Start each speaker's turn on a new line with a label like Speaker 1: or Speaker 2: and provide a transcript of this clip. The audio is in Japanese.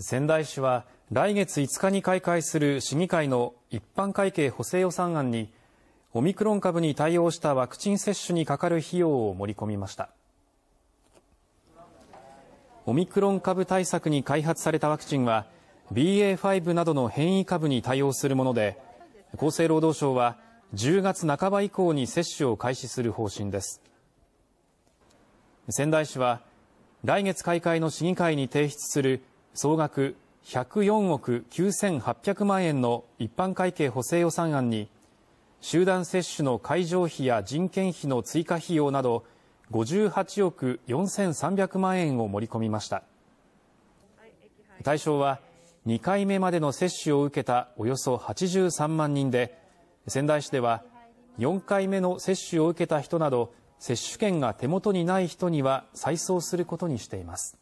Speaker 1: 仙台市は来月5日に開会する市議会の一般会計補正予算案にオミクロン株に対応したワクチン接種にかかる費用を盛り込みましたオミクロン株対策に開発されたワクチンは BA.5 などの変異株に対応するもので厚生労働省は10月半ば以降に接種を開始する方針です仙台市は来月開会の市議会に提出する総額104億9800万円の一般会計補正予算案に、集団接種の会場費や人件費の追加費用など、58億4300万円を盛り込みました。対象は、2回目までの接種を受けたおよそ83万人で、仙台市では4回目の接種を受けた人など、接種券が手元にない人には再送することにしています。